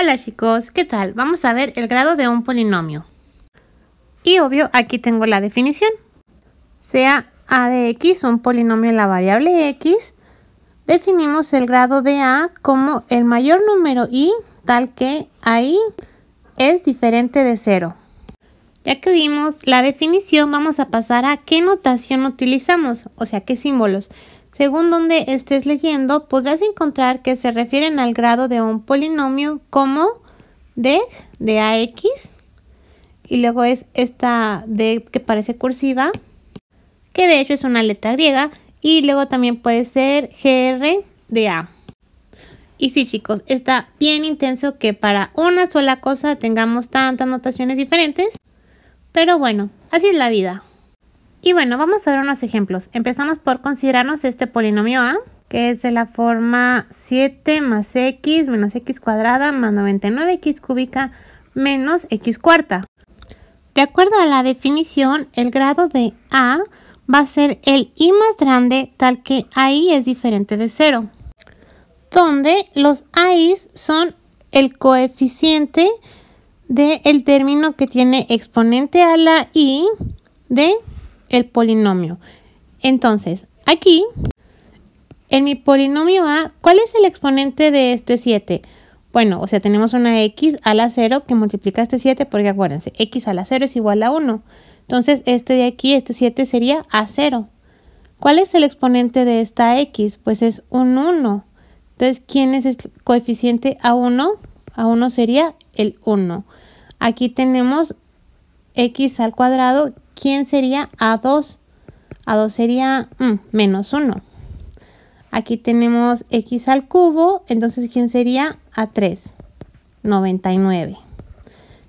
Hola chicos, ¿qué tal? Vamos a ver el grado de un polinomio. Y obvio, aquí tengo la definición. Sea a de x un polinomio en la variable x, definimos el grado de a como el mayor número i tal que i es diferente de 0. Ya que vimos la definición, vamos a pasar a qué notación utilizamos, o sea, qué símbolos. Según donde estés leyendo, podrás encontrar que se refieren al grado de un polinomio como de, de AX, y luego es esta D que parece cursiva, que de hecho es una letra griega, y luego también puede ser GR de A. Y sí, chicos, está bien intenso que para una sola cosa tengamos tantas notaciones diferentes. Pero bueno, así es la vida. Y bueno, vamos a ver unos ejemplos. Empezamos por considerarnos este polinomio A, que es de la forma 7 más x menos x cuadrada más 99x cúbica menos x cuarta. De acuerdo a la definición, el grado de A va a ser el i más grande tal que I es diferente de 0, donde los AIs son el coeficiente del término que tiene exponente a la i de el polinomio. Entonces, aquí, en mi polinomio A, ¿cuál es el exponente de este 7? Bueno, o sea, tenemos una x a la 0 que multiplica este 7 porque acuérdense, x a la 0 es igual a 1. Entonces, este de aquí, este 7 sería A0. ¿Cuál es el exponente de esta x? Pues es un 1. Entonces, ¿quién es el coeficiente A1? A1 sería el 1. Aquí tenemos x al cuadrado ¿Quién sería A2? A2 sería mm, menos 1. Aquí tenemos x al cubo, entonces ¿quién sería A3? 99.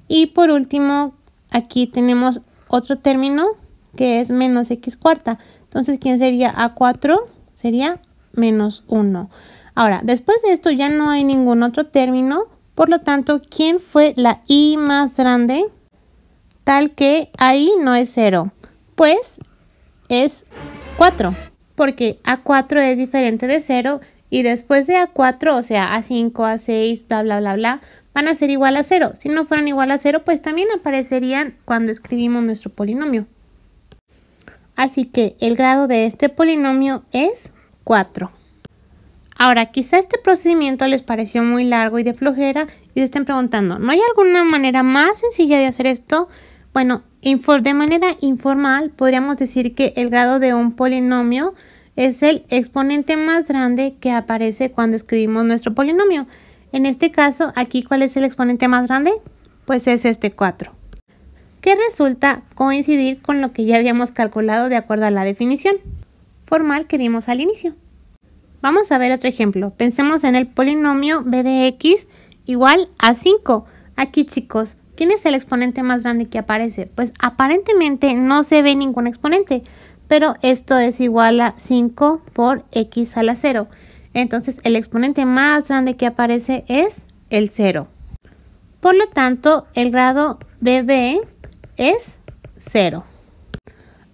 Y por último, aquí tenemos otro término que es menos x cuarta. Entonces, ¿quién sería A4? Sería menos 1. Ahora, después de esto ya no hay ningún otro término. Por lo tanto, ¿quién fue la I más grande? tal que ahí no es 0, pues es 4, porque A4 es diferente de 0 y después de A4, o sea, A5, A6, bla, bla, bla, bla, van a ser igual a 0. Si no fueran igual a 0, pues también aparecerían cuando escribimos nuestro polinomio. Así que el grado de este polinomio es 4. Ahora, quizá este procedimiento les pareció muy largo y de flojera y se estén preguntando, ¿no hay alguna manera más sencilla de hacer esto? Bueno, de manera informal podríamos decir que el grado de un polinomio es el exponente más grande que aparece cuando escribimos nuestro polinomio. En este caso, aquí, ¿cuál es el exponente más grande? Pues es este 4, que resulta coincidir con lo que ya habíamos calculado de acuerdo a la definición formal que vimos al inicio. Vamos a ver otro ejemplo. Pensemos en el polinomio b de x igual a 5. Aquí, chicos, ¿Quién es el exponente más grande que aparece? Pues aparentemente no se ve ningún exponente, pero esto es igual a 5 por x a la 0. Entonces el exponente más grande que aparece es el 0. Por lo tanto, el grado de b es 0.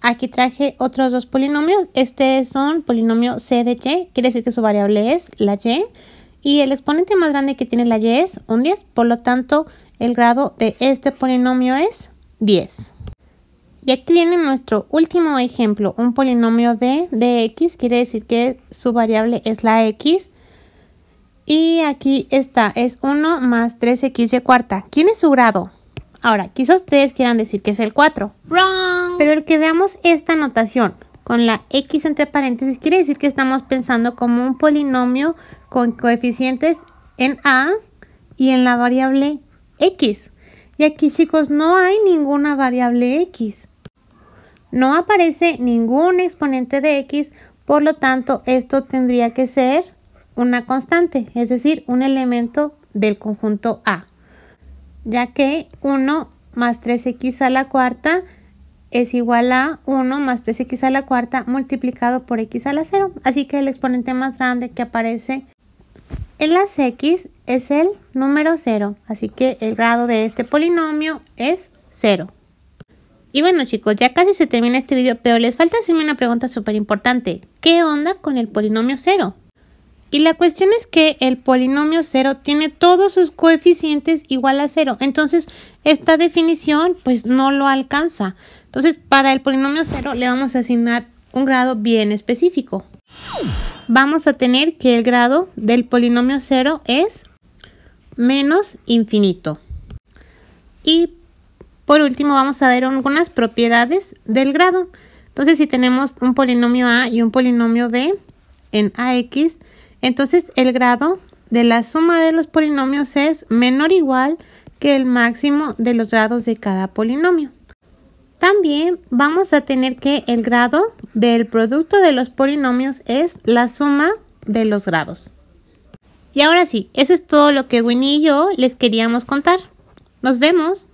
Aquí traje otros dos polinomios. Este es son polinomio c de y, quiere decir que su variable es la y. Y el exponente más grande que tiene la y es un 10, por lo tanto el grado de este polinomio es 10. Y aquí viene nuestro último ejemplo, un polinomio de x, quiere decir que su variable es la x. Y aquí está, es 1 más 3x de cuarta. ¿Quién es su grado? Ahora, quizá ustedes quieran decir que es el 4. Pero el que veamos esta notación con la x entre paréntesis quiere decir que estamos pensando como un polinomio con coeficientes en a y en la variable x. Y aquí chicos no hay ninguna variable x. No aparece ningún exponente de x, por lo tanto esto tendría que ser una constante, es decir, un elemento del conjunto A, ya que 1 más 3x a la cuarta es igual a 1 más 3x a la cuarta multiplicado por x a la 0. Así que el exponente más grande que aparece el las x es el número 0, así que el grado de este polinomio es 0. Y bueno chicos, ya casi se termina este video, pero les falta hacerme una pregunta súper importante. ¿Qué onda con el polinomio 0? Y la cuestión es que el polinomio 0 tiene todos sus coeficientes igual a 0. Entonces, esta definición pues no lo alcanza. Entonces, para el polinomio 0 le vamos a asignar un grado bien específico. Vamos a tener que el grado del polinomio cero es menos infinito. Y por último vamos a ver algunas propiedades del grado. Entonces si tenemos un polinomio A y un polinomio B en AX, entonces el grado de la suma de los polinomios es menor o igual que el máximo de los grados de cada polinomio. También vamos a tener que el grado del producto de los polinomios es la suma de los grados. Y ahora sí, eso es todo lo que Winnie y yo les queríamos contar. Nos vemos.